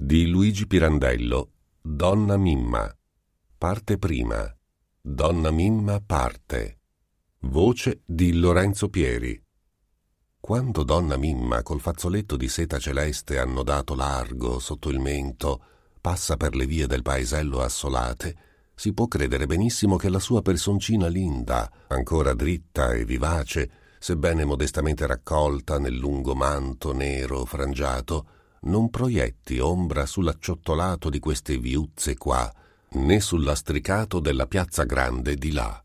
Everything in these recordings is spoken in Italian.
di Luigi Pirandello, Donna Mimma. Parte prima. Donna Mimma parte. Voce di Lorenzo Pieri. Quando Donna Mimma col fazzoletto di seta celeste annodato largo sotto il mento passa per le vie del paesello assolate, si può credere benissimo che la sua personcina linda, ancora dritta e vivace, sebbene modestamente raccolta nel lungo manto nero frangiato, non proietti ombra sull'acciottolato di queste viuzze qua, né sul lastricato della piazza grande di là.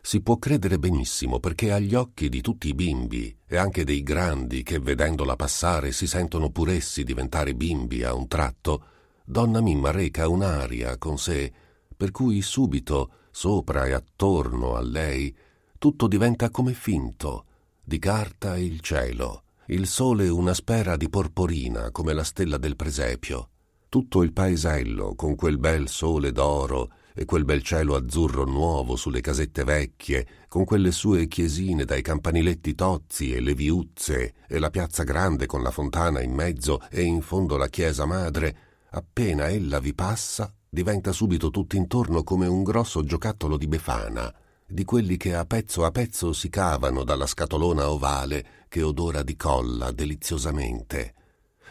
Si può credere benissimo perché agli occhi di tutti i bimbi e anche dei grandi che vedendola passare si sentono pur essi diventare bimbi a un tratto, donna Mimma reca un'aria con sé, per cui subito, sopra e attorno a lei, tutto diventa come finto, di carta il cielo, il sole una spera di porporina come la stella del presepio. Tutto il paesello, con quel bel sole d'oro e quel bel cielo azzurro nuovo sulle casette vecchie, con quelle sue chiesine dai campaniletti tozzi e le viuzze, e la piazza grande con la fontana in mezzo e in fondo la chiesa madre, appena ella vi passa, diventa subito tutt'intorno come un grosso giocattolo di befana, di quelli che a pezzo a pezzo si cavano dalla scatolona ovale che odora di colla deliziosamente.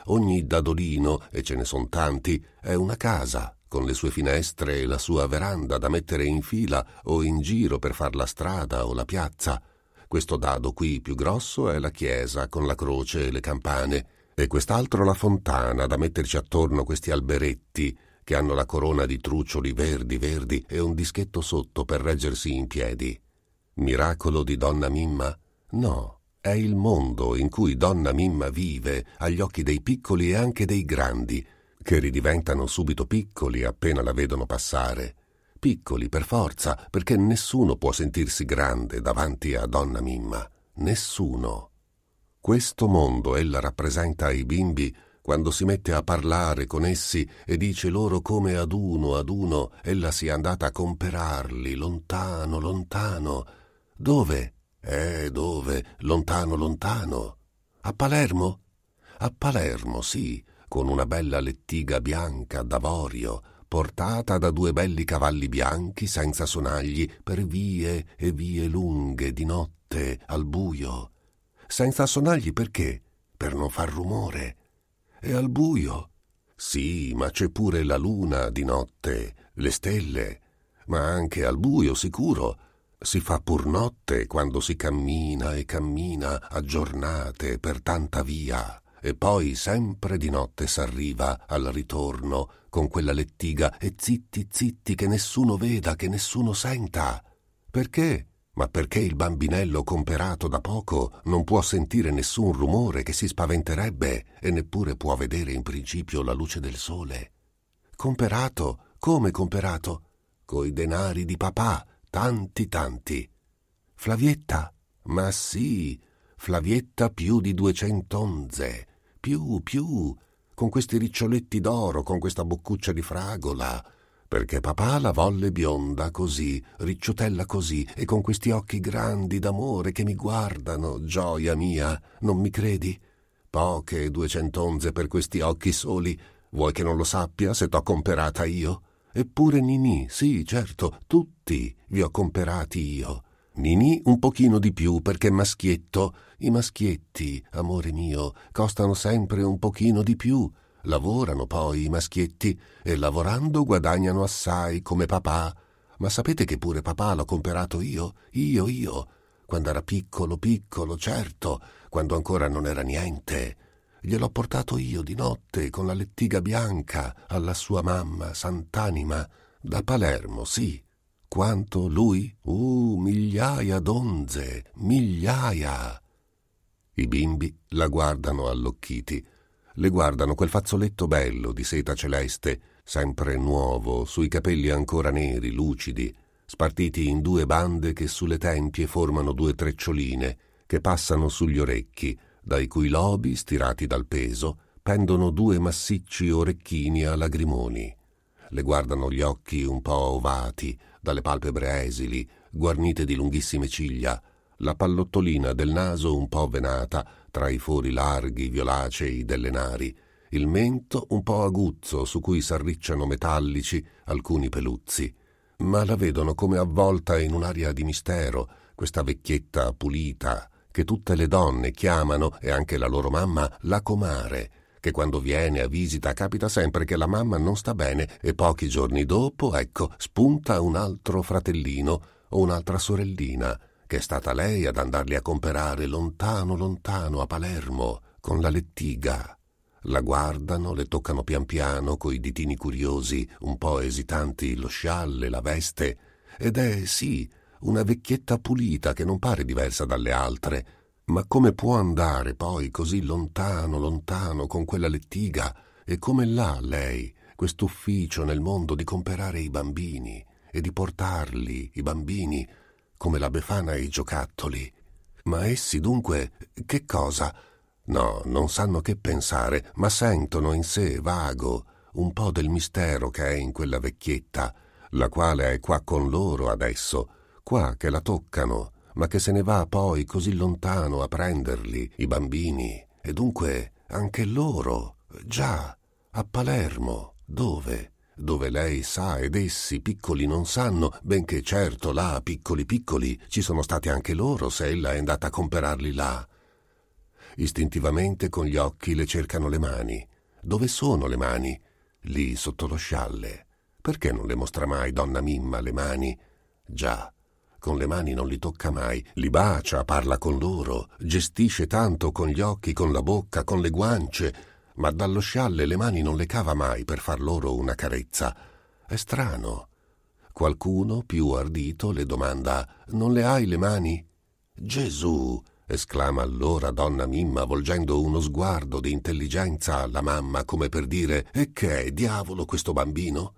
Ogni dadolino, e ce ne son tanti, è una casa, con le sue finestre e la sua veranda da mettere in fila o in giro per far la strada o la piazza. Questo dado qui più grosso è la chiesa con la croce e le campane, e quest'altro la fontana da metterci attorno questi alberetti che hanno la corona di truccioli verdi verdi e un dischetto sotto per reggersi in piedi. Miracolo di Donna Mimma? No, è il mondo in cui Donna Mimma vive agli occhi dei piccoli e anche dei grandi, che ridiventano subito piccoli appena la vedono passare. Piccoli per forza, perché nessuno può sentirsi grande davanti a Donna Mimma. Nessuno. Questo mondo ella rappresenta ai bimbi quando si mette a parlare con essi e dice loro come ad uno ad uno ella sia andata a comperarli lontano, lontano. Dove? Eh, dove? Lontano, lontano. A Palermo? A Palermo, sì, con una bella lettiga bianca d'avorio, portata da due belli cavalli bianchi senza sonagli per vie e vie lunghe di notte al buio. Senza sonagli perché? Per non far rumore è al buio. Sì, ma c'è pure la luna di notte, le stelle, ma anche al buio sicuro. Si fa pur notte quando si cammina e cammina a giornate per tanta via, e poi sempre di notte s'arriva al ritorno con quella lettiga e zitti zitti che nessuno veda, che nessuno senta. Perché? ma perché il bambinello comperato da poco non può sentire nessun rumore che si spaventerebbe e neppure può vedere in principio la luce del sole. Comperato? Come comperato? Coi denari di papà, tanti tanti. Flavietta? Ma sì, Flavietta più di duecentonze. Più, più, con questi riccioletti d'oro, con questa boccuccia di fragola, perché papà la volle bionda così, ricciutella così, e con questi occhi grandi d'amore che mi guardano, gioia mia, non mi credi? Poche duecentonze per questi occhi soli, vuoi che non lo sappia se t'ho comperata io? Eppure Ninì, sì, certo, tutti vi ho comperati io. Ninì un pochino di più perché maschietto. I maschietti, amore mio, costano sempre un pochino di più. Lavorano poi i maschietti e lavorando guadagnano assai come papà. Ma sapete che pure papà l'ho comperato io, io, io, quando era piccolo, piccolo, certo, quando ancora non era niente. Gliel'ho portato io di notte con la lettiga bianca alla sua mamma, Sant'Anima, da Palermo, sì. Quanto lui? Uh, migliaia d'onze, migliaia. I bimbi la guardano allocchiti le guardano quel fazzoletto bello di seta celeste, sempre nuovo, sui capelli ancora neri, lucidi, spartiti in due bande che sulle tempie formano due treccioline che passano sugli orecchi, dai cui lobi, stirati dal peso, pendono due massicci orecchini a lagrimoni. Le guardano gli occhi un po' ovati, dalle palpebre esili, guarnite di lunghissime ciglia, la pallottolina del naso un po' venata tra i fori larghi violacei delle nari, il mento un po' aguzzo su cui s'arricciano metallici alcuni peluzzi. Ma la vedono come avvolta in un'aria di mistero, questa vecchietta pulita, che tutte le donne chiamano, e anche la loro mamma, la comare, che quando viene a visita capita sempre che la mamma non sta bene e pochi giorni dopo, ecco, spunta un altro fratellino o un'altra sorellina, che è stata lei ad andarli a comperare lontano, lontano a Palermo con la lettiga. La guardano, le toccano pian piano coi ditini curiosi, un po' esitanti, lo scialle, la veste, ed è sì, una vecchietta pulita che non pare diversa dalle altre. Ma come può andare poi così lontano, lontano con quella lettiga? E come l'ha lei, quest'ufficio nel mondo di comperare i bambini e di portarli, i bambini, come la befana e i giocattoli. Ma essi dunque che cosa? No, non sanno che pensare, ma sentono in sé vago un po' del mistero che è in quella vecchietta, la quale è qua con loro adesso, qua che la toccano, ma che se ne va poi così lontano a prenderli, i bambini, e dunque anche loro, già, a Palermo, dove? dove lei sa ed essi piccoli non sanno, benché certo là piccoli piccoli ci sono stati anche loro se ella è andata a comperarli là. Istintivamente con gli occhi le cercano le mani. Dove sono le mani? Lì sotto lo scialle. Perché non le mostra mai donna Mimma le mani? Già, con le mani non li tocca mai, li bacia, parla con loro, gestisce tanto con gli occhi, con la bocca, con le guance, ma dallo scialle le mani non le cava mai per far loro una carezza. È strano. Qualcuno, più ardito, le domanda Non le hai le mani? Gesù! esclama allora donna Mimma, volgendo uno sguardo di intelligenza alla mamma, come per dire E che è, diavolo, questo bambino?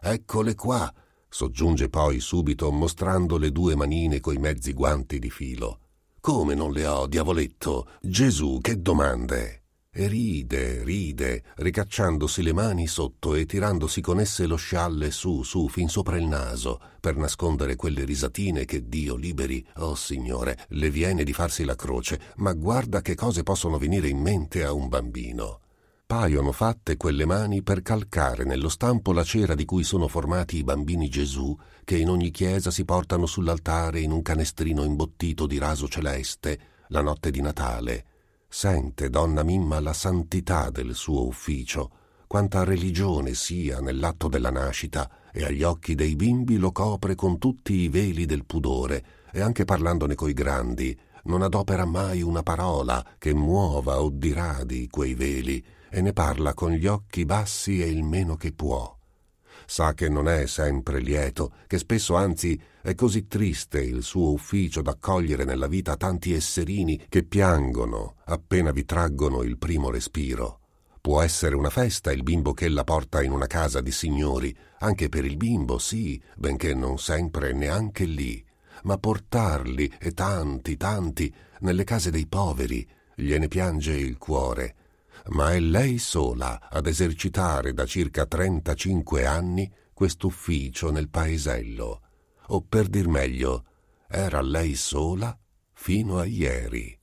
Eccole qua! soggiunge poi subito, mostrando le due manine coi mezzi guanti di filo. Come non le ho, diavoletto? Gesù, che domande! e ride, ride, ricacciandosi le mani sotto e tirandosi con esse lo scialle su, su, fin sopra il naso, per nascondere quelle risatine che Dio liberi, oh Signore, le viene di farsi la croce, ma guarda che cose possono venire in mente a un bambino. Paiono fatte quelle mani per calcare nello stampo la cera di cui sono formati i bambini Gesù, che in ogni chiesa si portano sull'altare in un canestrino imbottito di raso celeste, la notte di Natale, Sente, donna Mimma, la santità del suo ufficio, quanta religione sia nell'atto della nascita, e agli occhi dei bimbi lo copre con tutti i veli del pudore, e anche parlandone coi grandi, non adopera mai una parola che muova o diradi quei veli, e ne parla con gli occhi bassi e il meno che può sa che non è sempre lieto, che spesso anzi è così triste il suo ufficio d'accogliere nella vita tanti esserini che piangono appena vi traggono il primo respiro. Può essere una festa il bimbo che la porta in una casa di signori, anche per il bimbo, sì, benché non sempre neanche lì, ma portarli, e tanti, tanti, nelle case dei poveri, gliene piange il cuore, ma è lei sola ad esercitare da circa 35 anni quest'ufficio nel paesello, o per dir meglio, era lei sola fino a ieri.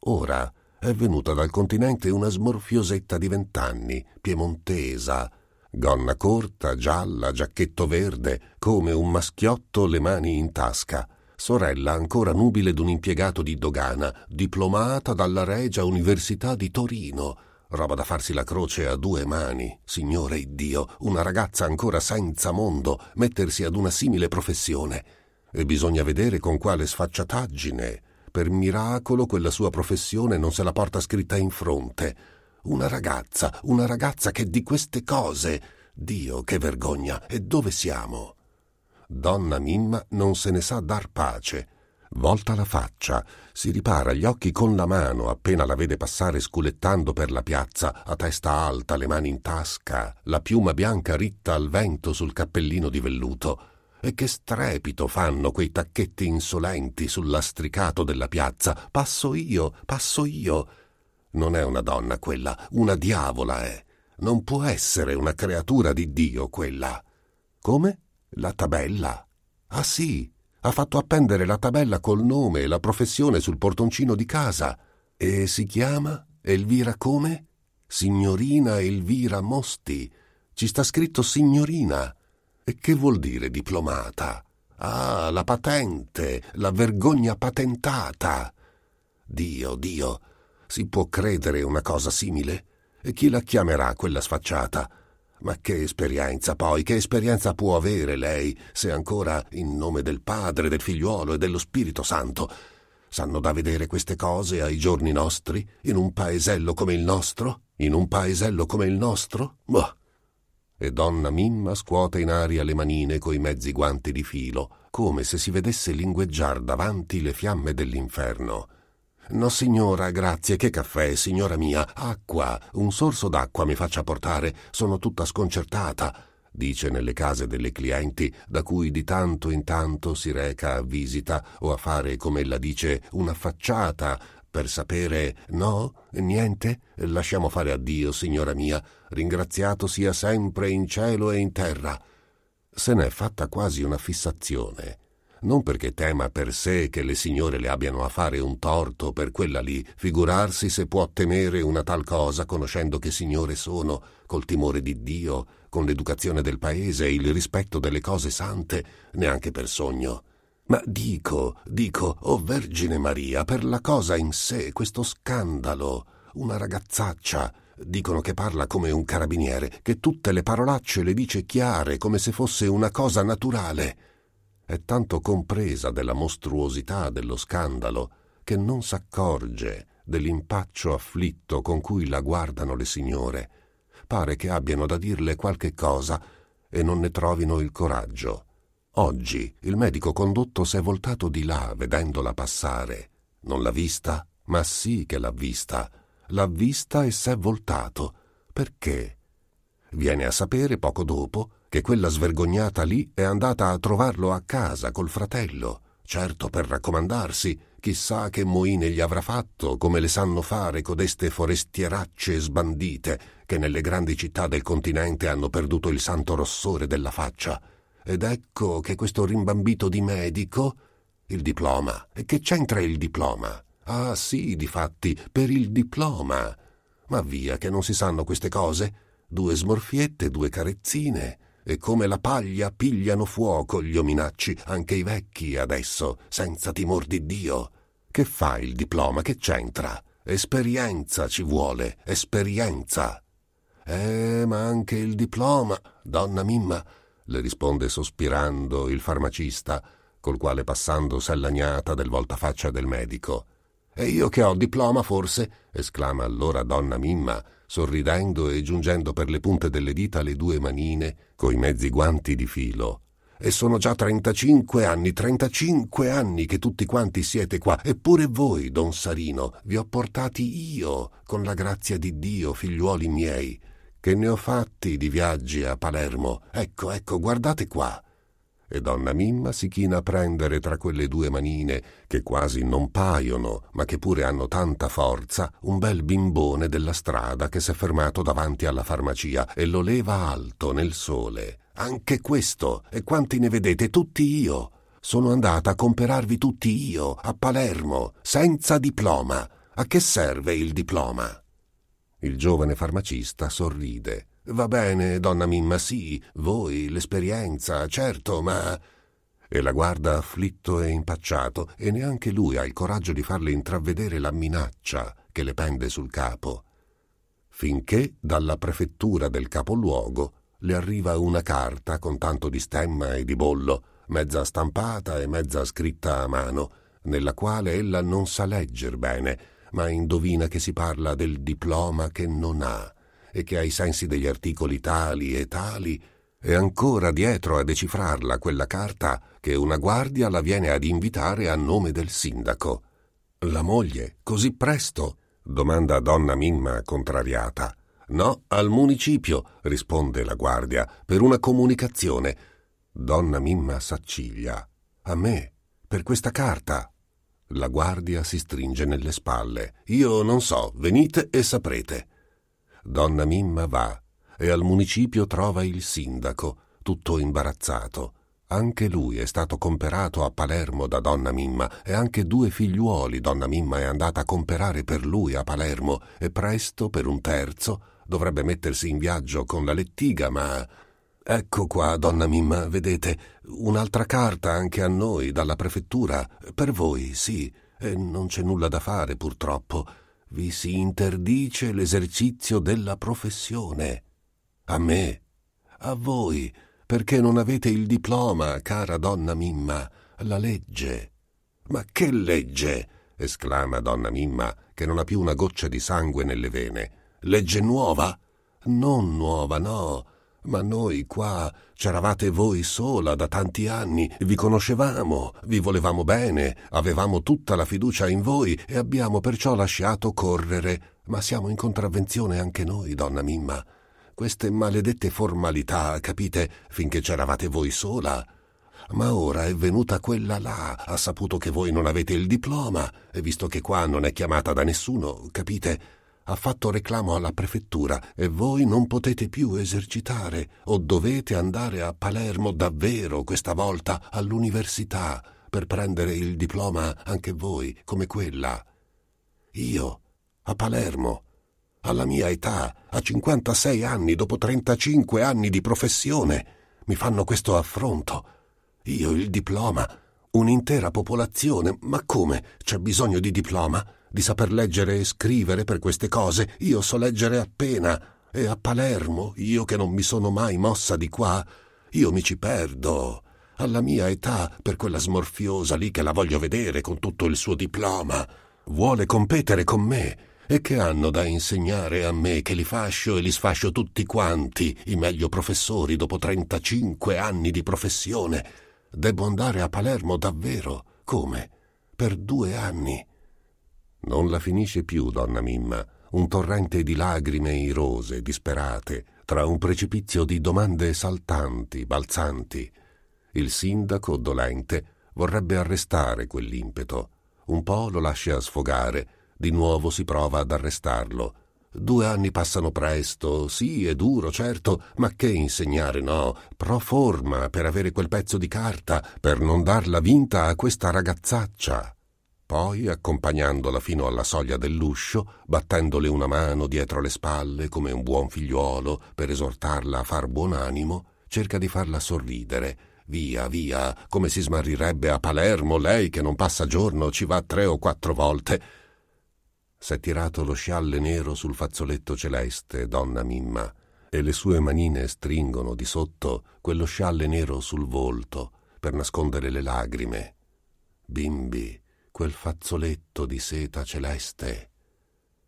Ora è venuta dal continente una smorfiosetta di vent'anni, piemontesa, gonna corta, gialla, giacchetto verde, come un maschiotto le mani in tasca, sorella ancora nubile d'un impiegato di dogana, diplomata dalla Regia Università di Torino. Roba da farsi la croce a due mani, signore iddio, una ragazza ancora senza mondo, mettersi ad una simile professione. E bisogna vedere con quale sfacciataggine. Per miracolo quella sua professione non se la porta scritta in fronte. Una ragazza, una ragazza che di queste cose. Dio, che vergogna! E dove siamo? donna Mimma non se ne sa dar pace. Volta la faccia, si ripara gli occhi con la mano appena la vede passare sculettando per la piazza, a testa alta, le mani in tasca, la piuma bianca ritta al vento sul cappellino di velluto. E che strepito fanno quei tacchetti insolenti sul lastricato della piazza. Passo io, passo io. Non è una donna quella, una diavola è. Non può essere una creatura di Dio quella. Come? La tabella? Ah sì, ha fatto appendere la tabella col nome e la professione sul portoncino di casa. E si chiama Elvira come? Signorina Elvira Mosti. Ci sta scritto signorina. E che vuol dire diplomata? Ah, la patente, la vergogna patentata. Dio, Dio, si può credere una cosa simile? E chi la chiamerà quella sfacciata? Ma che esperienza poi, che esperienza può avere lei, se ancora in nome del Padre, del Figliuolo e dello Spirito Santo? Sanno da vedere queste cose ai giorni nostri, in un paesello come il nostro? In un paesello come il nostro? Boh. E donna Mimma scuote in aria le manine coi mezzi guanti di filo, come se si vedesse lingueggiar davanti le fiamme dell'inferno. No, signora, grazie. Che caffè, signora mia? Acqua. Un sorso d'acqua mi faccia portare. Sono tutta sconcertata dice nelle case delle clienti da cui di tanto in tanto si reca a visita o a fare, come ella dice, una facciata per sapere no, niente, lasciamo fare a Dio, signora mia, ringraziato sia sempre in cielo e in terra. Se n'è fatta quasi una fissazione non perché tema per sé che le signore le abbiano a fare un torto per quella lì, figurarsi se può temere una tal cosa conoscendo che signore sono, col timore di Dio, con l'educazione del paese e il rispetto delle cose sante, neanche per sogno. Ma dico, dico, o oh Vergine Maria, per la cosa in sé, questo scandalo, una ragazzaccia, dicono che parla come un carabiniere, che tutte le parolacce le dice chiare, come se fosse una cosa naturale è tanto compresa della mostruosità dello scandalo che non s'accorge dell'impaccio afflitto con cui la guardano le signore. Pare che abbiano da dirle qualche cosa e non ne trovino il coraggio. Oggi il medico condotto s'è voltato di là vedendola passare. Non l'ha vista? Ma sì che l'ha vista. L'ha vista e s'è voltato. Perché? Viene a sapere poco dopo che quella svergognata lì è andata a trovarlo a casa col fratello, certo per raccomandarsi, chissà che moine gli avrà fatto, come le sanno fare codeste forestieracce sbandite che nelle grandi città del continente hanno perduto il santo rossore della faccia. Ed ecco che questo rimbambito di medico. Il diploma. E che c'entra il diploma? Ah sì, difatti, per il diploma. Ma via, che non si sanno queste cose. Due smorfiette, due carezzine e come la paglia pigliano fuoco gli ominacci, anche i vecchi adesso, senza timor di Dio. Che fa il diploma? Che c'entra? Esperienza ci vuole, esperienza. Eh, ma anche il diploma, donna Mimma, le risponde sospirando il farmacista, col quale passando s'è lagnata del voltafaccia del medico. E io che ho diploma, forse? esclama allora donna Mimma, sorridendo e giungendo per le punte delle dita le due manine coi mezzi guanti di filo. E sono già 35 anni, 35 anni che tutti quanti siete qua, eppure voi, don Sarino, vi ho portati io, con la grazia di Dio, figliuoli miei, che ne ho fatti di viaggi a Palermo. Ecco, ecco, guardate qua e donna Mimma si china a prendere tra quelle due manine, che quasi non paiono, ma che pure hanno tanta forza, un bel bimbone della strada che s'è fermato davanti alla farmacia e lo leva alto nel sole. Anche questo, e quanti ne vedete, tutti io. Sono andata a comperarvi tutti io, a Palermo, senza diploma. A che serve il diploma? Il giovane farmacista sorride. Va bene, donna Mimma, sì, voi, l'esperienza, certo, ma... E la guarda afflitto e impacciato, e neanche lui ha il coraggio di farle intravedere la minaccia che le pende sul capo. Finché dalla prefettura del capoluogo le arriva una carta con tanto di stemma e di bollo, mezza stampata e mezza scritta a mano, nella quale ella non sa legger bene, ma indovina che si parla del diploma che non ha e che ai sensi degli articoli tali e tali è ancora dietro a decifrarla quella carta che una guardia la viene ad invitare a nome del sindaco. La moglie, così presto? domanda donna Mimma contrariata. No, al municipio, risponde la guardia, per una comunicazione. Donna Mimma s'acciglia. A me, per questa carta. La guardia si stringe nelle spalle. Io non so, venite e saprete donna Mimma va e al municipio trova il sindaco, tutto imbarazzato. Anche lui è stato comperato a Palermo da donna Mimma e anche due figliuoli donna Mimma è andata a comperare per lui a Palermo e presto, per un terzo, dovrebbe mettersi in viaggio con la lettiga, ma... Ecco qua, donna Mimma, vedete, un'altra carta anche a noi dalla prefettura, per voi, sì, e non c'è nulla da fare purtroppo vi si interdice l'esercizio della professione. A me, a voi, perché non avete il diploma, cara donna Mimma, la legge. Ma che legge? esclama donna Mimma, che non ha più una goccia di sangue nelle vene. Legge nuova? Non nuova, no, ma noi qua c'eravate voi sola da tanti anni, vi conoscevamo, vi volevamo bene, avevamo tutta la fiducia in voi e abbiamo perciò lasciato correre. Ma siamo in contravvenzione anche noi, donna Mimma. Queste maledette formalità, capite, finché c'eravate voi sola. Ma ora è venuta quella là, ha saputo che voi non avete il diploma, e visto che qua non è chiamata da nessuno, capite, ha fatto reclamo alla prefettura e voi non potete più esercitare o dovete andare a Palermo davvero questa volta all'università per prendere il diploma anche voi come quella. Io, a Palermo, alla mia età, a 56 anni, dopo 35 anni di professione, mi fanno questo affronto. Io il diploma, un'intera popolazione, ma come c'è bisogno di diploma? di saper leggere e scrivere per queste cose. Io so leggere appena. E a Palermo, io che non mi sono mai mossa di qua, io mi ci perdo. Alla mia età, per quella smorfiosa lì che la voglio vedere con tutto il suo diploma. Vuole competere con me. E che hanno da insegnare a me che li fascio e li sfascio tutti quanti, i meglio professori dopo 35 anni di professione? Devo andare a Palermo davvero? Come? Per due anni? Non la finisce più, donna Mimma, un torrente di lagrime irose, disperate, tra un precipizio di domande saltanti, balzanti. Il sindaco, dolente, vorrebbe arrestare quell'impeto. Un po' lo lascia sfogare, di nuovo si prova ad arrestarlo. Due anni passano presto, sì, è duro, certo, ma che insegnare no? Pro forma per avere quel pezzo di carta, per non darla vinta a questa ragazzaccia. Poi, accompagnandola fino alla soglia dell'uscio, battendole una mano dietro le spalle come un buon figliuolo per esortarla a far buon animo, cerca di farla sorridere. Via, via, come si smarrirebbe a Palermo lei che non passa giorno, ci va tre o quattro volte. S'è tirato lo scialle nero sul fazzoletto celeste, donna Mimma, e le sue manine stringono di sotto quello scialle nero sul volto per nascondere le lagrime. Bimbi, quel fazzoletto di seta celeste.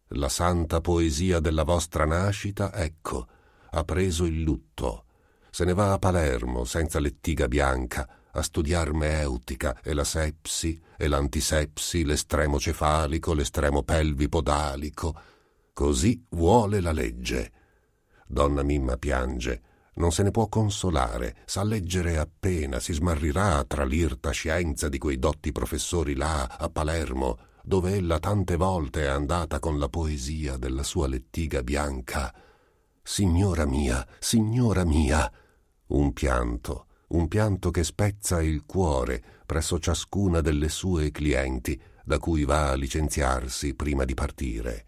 La santa poesia della vostra nascita, ecco, ha preso il lutto. Se ne va a Palermo senza lettiga bianca a studiar meutica e la sepsi e l'antisepsi, l'estremo cefalico, l'estremo pelvico dalico. Così vuole la legge. Donna Mimma piange non se ne può consolare, sa leggere appena, si smarrirà tra l'irta scienza di quei dotti professori là a Palermo, dove ella tante volte è andata con la poesia della sua lettiga bianca. Signora mia, signora mia! Un pianto, un pianto che spezza il cuore presso ciascuna delle sue clienti, da cui va a licenziarsi prima di partire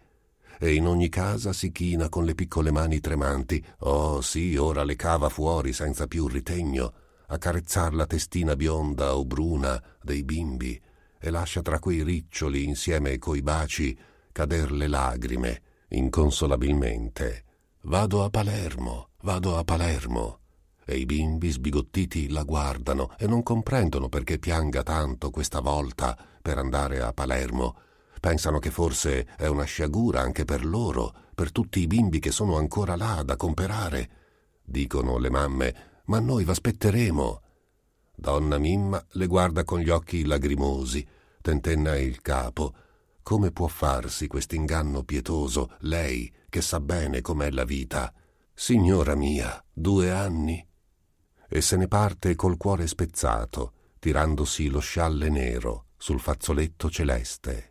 e in ogni casa si china con le piccole mani tremanti. Oh sì, ora le cava fuori senza più ritegno, a carezzar la testina bionda o bruna dei bimbi e lascia tra quei riccioli insieme coi baci cader le lagrime inconsolabilmente. Vado a Palermo, vado a Palermo. E i bimbi sbigottiti la guardano e non comprendono perché pianga tanto questa volta per andare a Palermo Pensano che forse è una sciagura anche per loro, per tutti i bimbi che sono ancora là da comperare. Dicono le mamme, ma noi v'aspetteremo. Donna Mimma le guarda con gli occhi lagrimosi, tentenna il capo. Come può farsi quest'inganno pietoso, lei che sa bene com'è la vita? Signora mia, due anni? E se ne parte col cuore spezzato, tirandosi lo scialle nero sul fazzoletto celeste.